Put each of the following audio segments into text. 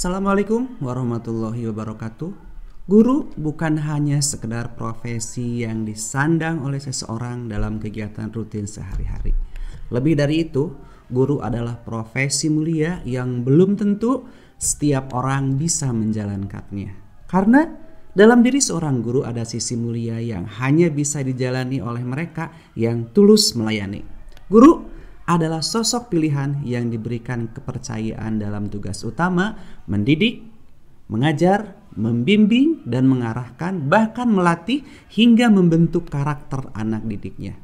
Assalamualaikum warahmatullahi wabarakatuh. Guru bukan hanya sekedar profesi yang disandang oleh seseorang dalam kegiatan rutin sehari-hari. Lebih dari itu, guru adalah profesi mulia yang belum tentu setiap orang bisa menjalankannya. Karena dalam diri seorang guru ada sisi mulia yang hanya bisa dijalani oleh mereka yang tulus melayani. Guru adalah sosok pilihan yang diberikan kepercayaan dalam tugas utama mendidik, mengajar, membimbing, dan mengarahkan, bahkan melatih hingga membentuk karakter anak didiknya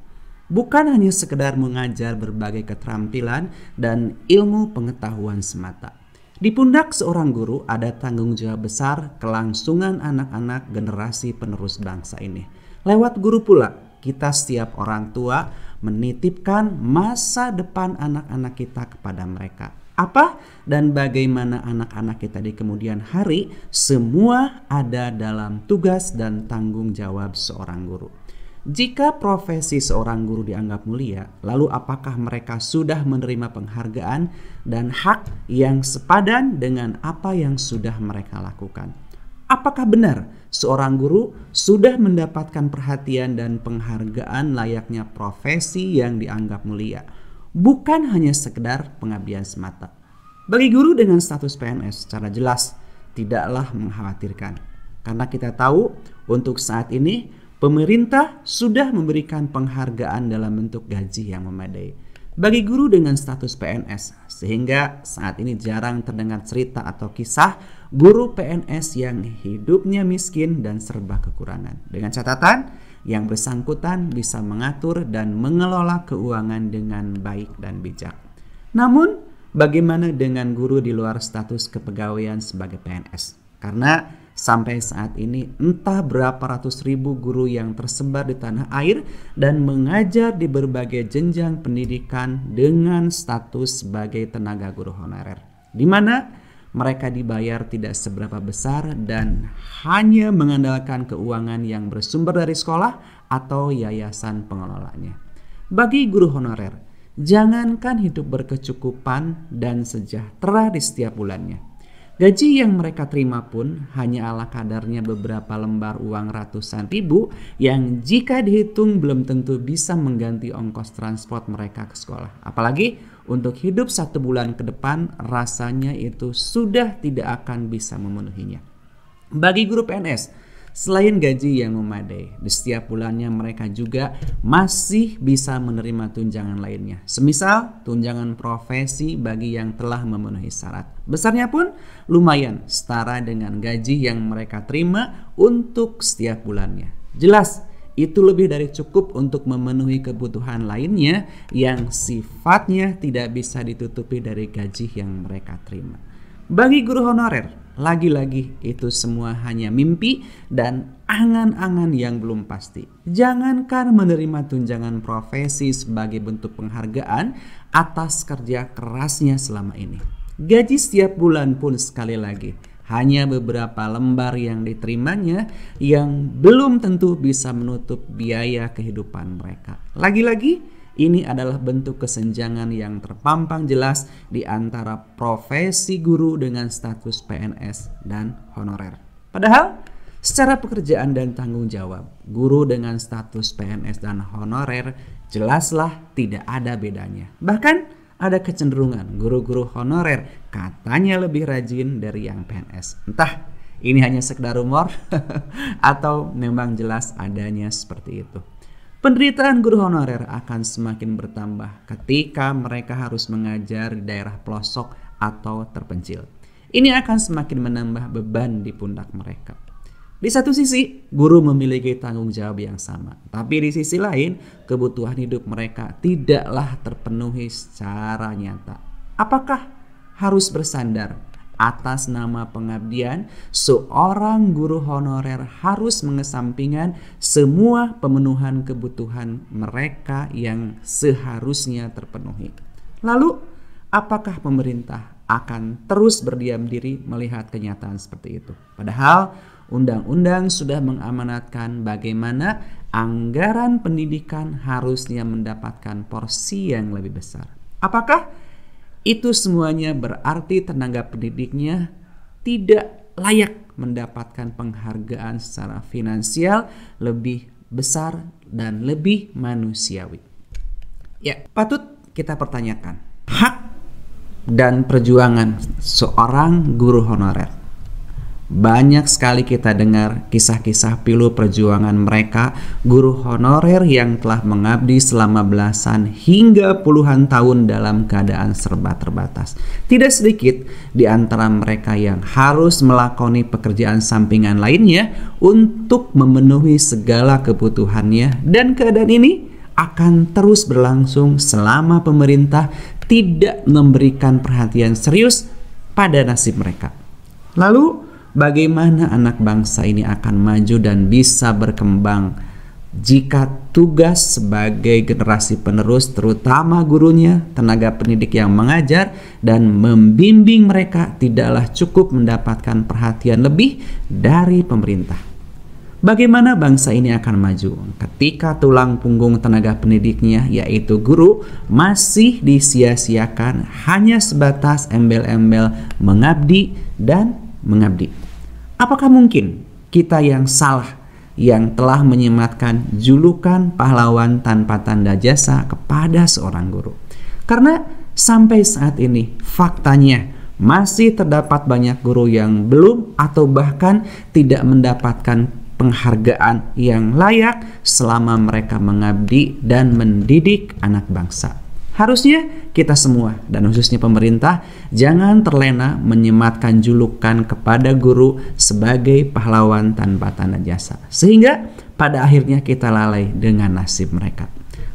bukan hanya sekedar mengajar berbagai keterampilan dan ilmu pengetahuan semata. Di pundak seorang guru ada tanggung jawab besar kelangsungan anak-anak generasi penerus bangsa ini. Lewat guru pula, kita setiap orang tua menitipkan masa depan anak-anak kita kepada mereka. Apa dan bagaimana anak-anak kita di kemudian hari, semua ada dalam tugas dan tanggung jawab seorang guru. Jika profesi seorang guru dianggap mulia, lalu apakah mereka sudah menerima penghargaan dan hak yang sepadan dengan apa yang sudah mereka lakukan? Apakah benar seorang guru sudah mendapatkan perhatian dan penghargaan layaknya profesi yang dianggap mulia, bukan hanya sekedar pengabdian semata. Bagi guru dengan status PNS secara jelas tidaklah mengkhawatirkan. Karena kita tahu untuk saat ini pemerintah sudah memberikan penghargaan dalam bentuk gaji yang memadai. Bagi guru dengan status PNS sehingga saat ini jarang terdengar cerita atau kisah guru PNS yang hidupnya miskin dan serba kekurangan. Dengan catatan, yang bersangkutan bisa mengatur dan mengelola keuangan dengan baik dan bijak. Namun, bagaimana dengan guru di luar status kepegawaian sebagai PNS? Karena Sampai saat ini entah berapa ratus ribu guru yang tersebar di tanah air dan mengajar di berbagai jenjang pendidikan dengan status sebagai tenaga guru honorer. Di mana mereka dibayar tidak seberapa besar dan hanya mengandalkan keuangan yang bersumber dari sekolah atau yayasan pengelolanya. Bagi guru honorer, jangankan hidup berkecukupan dan sejahtera di setiap bulannya Gaji yang mereka terima pun hanya ala kadarnya beberapa lembar uang ratusan ribu yang jika dihitung belum tentu bisa mengganti ongkos transport mereka ke sekolah. Apalagi untuk hidup satu bulan ke depan rasanya itu sudah tidak akan bisa memenuhinya. Bagi guru PNS, Selain gaji yang memadai, di setiap bulannya mereka juga masih bisa menerima tunjangan lainnya. Semisal tunjangan profesi bagi yang telah memenuhi syarat. Besarnya pun lumayan setara dengan gaji yang mereka terima untuk setiap bulannya. Jelas, itu lebih dari cukup untuk memenuhi kebutuhan lainnya yang sifatnya tidak bisa ditutupi dari gaji yang mereka terima. Bagi guru honorer, lagi-lagi itu semua hanya mimpi dan angan-angan yang belum pasti. Jangankan menerima tunjangan profesi sebagai bentuk penghargaan atas kerja kerasnya selama ini. Gaji setiap bulan pun sekali lagi hanya beberapa lembar yang diterimanya yang belum tentu bisa menutup biaya kehidupan mereka. Lagi-lagi ini adalah bentuk kesenjangan yang terpampang jelas di antara profesi guru dengan status PNS dan honorer. Padahal secara pekerjaan dan tanggung jawab, guru dengan status PNS dan honorer jelaslah tidak ada bedanya. Bahkan ada kecenderungan guru-guru honorer katanya lebih rajin dari yang PNS. Entah ini hanya sekedar rumor atau memang jelas adanya seperti itu. Penderitaan guru honorer akan semakin bertambah ketika mereka harus mengajar di daerah pelosok atau terpencil. Ini akan semakin menambah beban di pundak mereka. Di satu sisi, guru memiliki tanggung jawab yang sama, tapi di sisi lain, kebutuhan hidup mereka tidaklah terpenuhi secara nyata. Apakah harus bersandar atas nama pengabdian, seorang guru honorer harus mengesampingkan semua pemenuhan kebutuhan mereka yang seharusnya terpenuhi. Lalu, apakah pemerintah akan terus berdiam diri melihat kenyataan seperti itu? Padahal, undang-undang sudah mengamanatkan bagaimana anggaran pendidikan harusnya mendapatkan porsi yang lebih besar. Apakah itu semuanya berarti tenaga pendidiknya tidak layak mendapatkan penghargaan secara finansial lebih besar dan lebih manusiawi. Ya, patut kita pertanyakan hak dan perjuangan seorang guru honorer. Banyak sekali kita dengar kisah-kisah pilu perjuangan mereka, guru honorer yang telah mengabdi selama belasan hingga puluhan tahun dalam keadaan serba terbatas. Tidak sedikit di antara mereka yang harus melakoni pekerjaan sampingan lainnya untuk memenuhi segala kebutuhannya dan keadaan ini akan terus berlangsung selama pemerintah tidak memberikan perhatian serius pada nasib mereka. Lalu, Bagaimana anak bangsa ini akan maju dan bisa berkembang jika tugas sebagai generasi penerus terutama gurunya, tenaga pendidik yang mengajar dan membimbing mereka tidaklah cukup mendapatkan perhatian lebih dari pemerintah. Bagaimana bangsa ini akan maju ketika tulang punggung tenaga pendidiknya, yaitu guru, masih disia-siakan hanya sebatas embel-embel mengabdi dan mengabdi? Apakah mungkin kita yang salah yang telah menyematkan julukan pahlawan tanpa tanda jasa kepada seorang guru. Karena sampai saat ini faktanya masih terdapat banyak guru yang belum atau bahkan tidak mendapatkan penghargaan yang layak selama mereka mengabdi dan mendidik anak bangsa. Harusnya kita semua dan khususnya pemerintah jangan terlena menyematkan julukan kepada guru sebagai pahlawan tanpa tanda jasa. Sehingga pada akhirnya kita lalai dengan nasib mereka.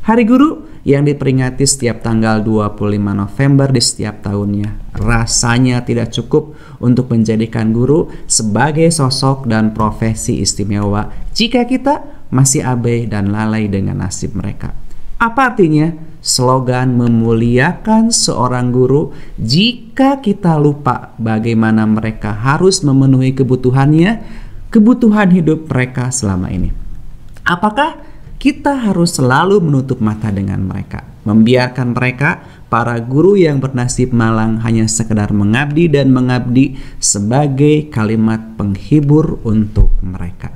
Hari Guru yang diperingati setiap tanggal 25 November di setiap tahunnya rasanya tidak cukup untuk menjadikan guru sebagai sosok dan profesi istimewa jika kita masih abai dan lalai dengan nasib mereka. Apa artinya? Slogan memuliakan seorang guru jika kita lupa bagaimana mereka harus memenuhi kebutuhannya, kebutuhan hidup mereka selama ini. Apakah kita harus selalu menutup mata dengan mereka, membiarkan mereka para guru yang bernasib malang hanya sekedar mengabdi dan mengabdi sebagai kalimat penghibur untuk mereka.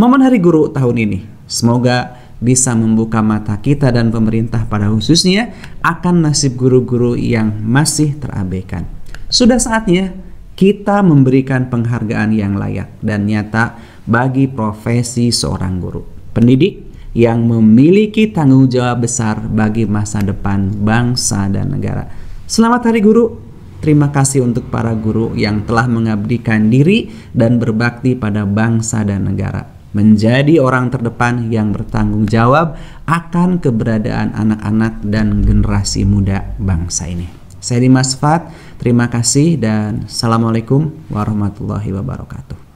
Momen Hari Guru tahun ini, semoga bisa membuka mata kita dan pemerintah pada khususnya akan nasib guru-guru yang masih terabaikan. Sudah saatnya kita memberikan penghargaan yang layak dan nyata bagi profesi seorang guru. Pendidik yang memiliki tanggung jawab besar bagi masa depan bangsa dan negara. Selamat Hari Guru. Terima kasih untuk para guru yang telah mengabdikan diri dan berbakti pada bangsa dan negara menjadi orang terdepan yang bertanggung jawab akan keberadaan anak-anak dan generasi muda bangsa ini. Saya Dimas Fat, terima kasih dan Assalamualaikum warahmatullahi wabarakatuh.